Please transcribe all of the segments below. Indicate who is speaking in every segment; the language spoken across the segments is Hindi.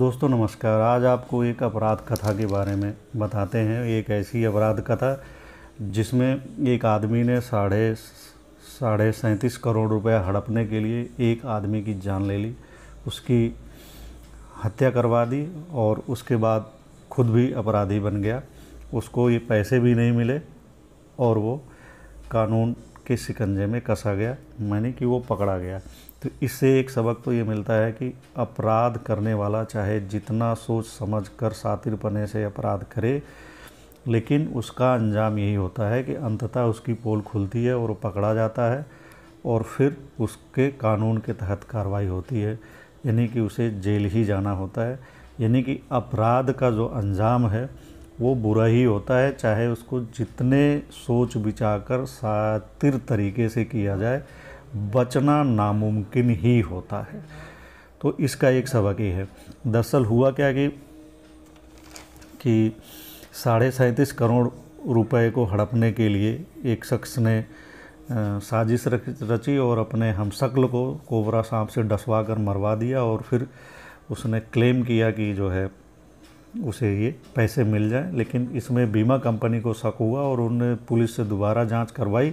Speaker 1: दोस्तों नमस्कार आज आपको एक अपराध कथा के बारे में बताते हैं एक ऐसी अपराध कथा जिसमें एक आदमी ने साढ़े साढ़े सैंतीस करोड़ रुपए हड़पने के लिए एक आदमी की जान ले ली उसकी हत्या करवा दी और उसके बाद खुद भी अपराधी बन गया उसको ये पैसे भी नहीं मिले और वो कानून के शिकंजे में कसा गया मैंने कि वो पकड़ा गया तो इससे एक सबक तो ये मिलता है कि अपराध करने वाला चाहे जितना सोच समझ कर सातिरपने से अपराध करे लेकिन उसका अंजाम यही होता है कि अंततः उसकी पोल खुलती है और वो पकड़ा जाता है और फिर उसके कानून के तहत कार्रवाई होती है यानी कि उसे जेल ही जाना होता है यानी कि अपराध का जो अंजाम है वो बुरा ही होता है चाहे उसको जितने सोच विचार कर सातिर तरीके से किया जाए बचना नामुमकिन ही होता है तो इसका एक सबक ही है दरअसल हुआ क्या कि कि साढ़े सैंतीस करोड़ रुपए को हड़पने के लिए एक शख्स ने साजिश रची और अपने हम शक्ल को कोबरा सांप से डसवा कर मरवा दिया और फिर उसने क्लेम किया कि जो है उसे ये पैसे मिल जाएं लेकिन इसमें बीमा कंपनी को शक हुआ और उन्होंने पुलिस से दोबारा जांच करवाई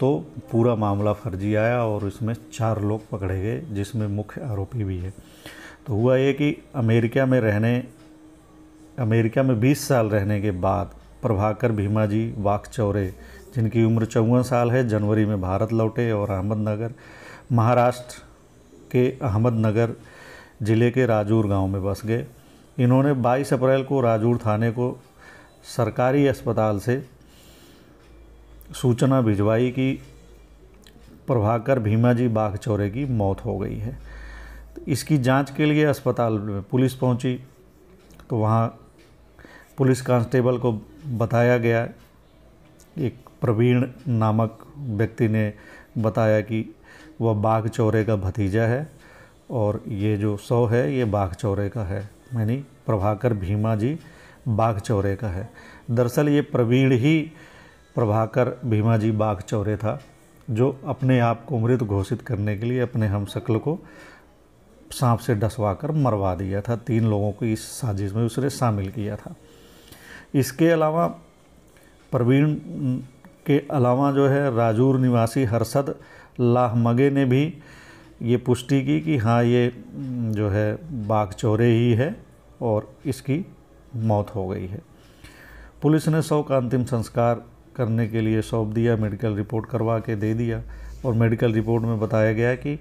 Speaker 1: तो पूरा मामला फर्जी आया और इसमें चार लोग पकड़े गए जिसमें मुख्य आरोपी भी है तो हुआ ये कि अमेरिका में रहने अमेरिका में 20 साल रहने के बाद प्रभाकर भीमा जी वाकचौरे जिनकी उम्र चौवन साल है जनवरी में भारत लौटे और अहमदनगर महाराष्ट्र के अहमदनगर ज़िले के राजूर गांव में बस गए इन्होंने 22 अप्रैल को राजूर थाने को सरकारी अस्पताल से सूचना भिजवाई कि प्रभाकर जी बाघ चौरे की मौत हो गई है इसकी जांच के लिए अस्पताल में पुलिस पहुंची तो वहाँ पुलिस कांस्टेबल को बताया गया एक प्रवीण नामक व्यक्ति ने बताया कि वह बाघ चौरे का भतीजा है और ये जो शव है ये बाघ चौरे का है यानी प्रभाकर भीमा जी बाघ चौरे का है दरअसल ये प्रवीण ही प्रभाकर भीमा जी बाघ चौरे था जो अपने आप को मृत घोषित करने के लिए अपने हम शक्ल को सांप से डसवाकर मरवा दिया था तीन लोगों को इस साजिश में उसने शामिल किया था इसके अलावा प्रवीण के अलावा जो है राजूर निवासी हर्षद लाहमगे ने भी ये पुष्टि की कि हाँ ये हम्म, जो है बाघ चोरे ही है और इसकी मौत हो गई है पुलिस ने शव का अंतिम संस्कार करने के लिए सौंप दिया मेडिकल रिपोर्ट करवा के दे दिया और मेडिकल रिपोर्ट में बताया गया कि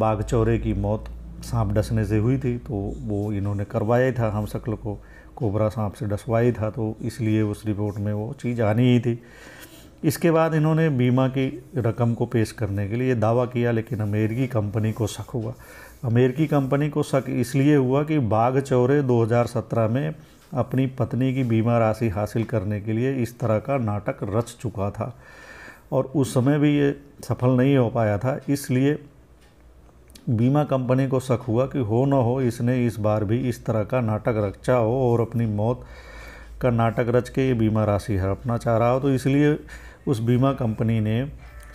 Speaker 1: बाघ चौरे की मौत सांप डसने से हुई थी तो वो इन्होंने करवाया था हम शक्ल को कोबरा सांप से डसवाई था तो इसलिए उस रिपोर्ट में वो चीज़ आनी ही थी इसके बाद इन्होंने बीमा की रकम को पेश करने के लिए दावा किया लेकिन अमेरिकी कंपनी को शक हुआ अमेरिकी कंपनी को शक इसलिए हुआ कि बाघ चौरे 2017 में अपनी पत्नी की बीमा राशि हासिल करने के लिए इस तरह का नाटक रच चुका था और उस समय भी ये सफल नहीं हो पाया था इसलिए बीमा कंपनी को शक हुआ कि हो न हो इसने इस बार भी इस तरह का नाटक रचा हो और अपनी मौत का नाटक रच के ये बीमा राशि हड़पना चाह रहा हो तो इसलिए उस बीमा कंपनी ने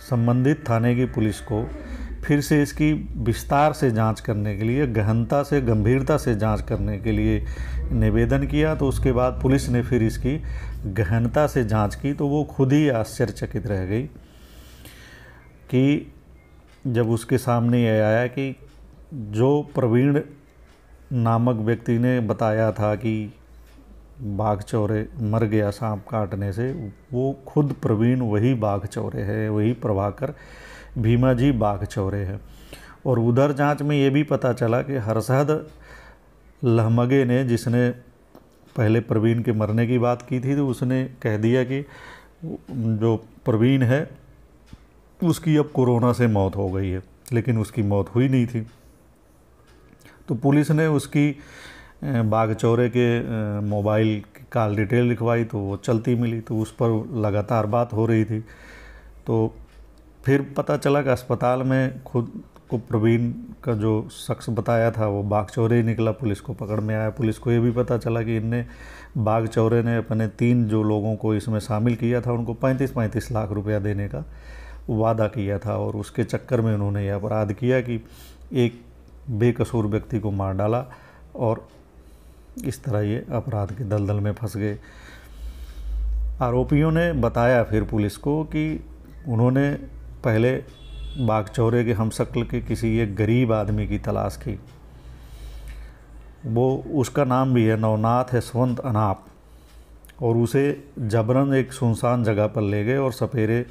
Speaker 1: संबंधित थाने की पुलिस को फिर से इसकी विस्तार से जांच करने के लिए गहनता से गंभीरता से जांच करने के लिए निवेदन किया तो उसके बाद पुलिस ने फिर इसकी गहनता से जांच की तो वो खुद ही आश्चर्यचकित रह गई कि जब उसके सामने यह आया कि जो प्रवीण नामक व्यक्ति ने बताया था कि बाघ चौरे मर गया सांप काटने से वो खुद प्रवीण वही बाघ चौरे है वही प्रभाकर भीमा जी बाघ चौरे है और उधर जांच में ये भी पता चला कि हर्षद लहमगे ने जिसने पहले प्रवीण के मरने की बात की थी तो उसने कह दिया कि जो प्रवीण है उसकी अब कोरोना से मौत हो गई है लेकिन उसकी मौत हुई नहीं थी तो पुलिस ने उसकी बागचौरे के मोबाइल का डिटेल लिखवाई तो वो चलती मिली तो उस पर लगातार बात हो रही थी तो फिर पता चला कि अस्पताल में खुद को प्रवीण का जो शख्स बताया था वो बाघ चौरे ही निकला पुलिस को पकड़ में आया पुलिस को ये भी पता चला कि इनने बाग चौरे ने अपने तीन जो लोगों को इसमें शामिल किया था उनको पैंतीस पैंतीस लाख रुपया देने का वादा किया था और उसके चक्कर में उन्होंने यह अपराध किया कि एक बेकसूर व्यक्ति को मार डाला और इस तरह ये अपराध के दलदल में फंस गए आरोपियों ने बताया फिर पुलिस को कि उन्होंने पहले बागचौरे के हमशक्ल के किसी एक गरीब आदमी की तलाश की वो उसका नाम भी है नवनाथ यशवंत अनाप और उसे जबरन एक सुनसान जगह पर ले गए और सपेरे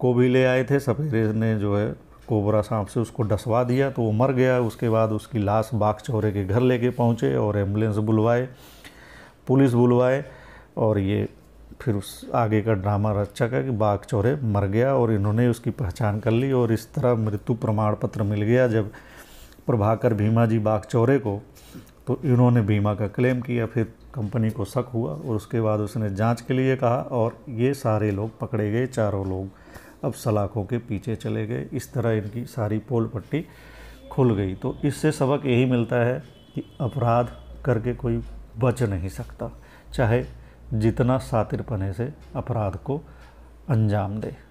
Speaker 1: को भी ले आए थे सपेरे ने जो है कोबरा सांप से उसको डसवा दिया तो वो मर गया उसके बाद उसकी लाश बाग चौरे के घर लेके पहुँचे और एम्बुलेंस बुलवाए पुलिस बुलवाए और ये फिर उस आगे का ड्रामा रचा का कि बाग चौरे मर गया और इन्होंने उसकी पहचान कर ली और इस तरह मृत्यु प्रमाण पत्र मिल गया जब प्रभाकर भीमा जी बाग चौरे को तो इन्होंने बीमा का क्लेम किया फिर कंपनी को शक हुआ और उसके बाद उसने जांच के लिए कहा और ये सारे लोग पकड़े गए चारों लोग अब सलाखों के पीछे चले गए इस तरह इनकी सारी पोल पट्टी खुल गई तो इससे सबक यही मिलता है कि अपराध करके कोई बच नहीं सकता चाहे जितना सातिरपने से अपराध को अंजाम दे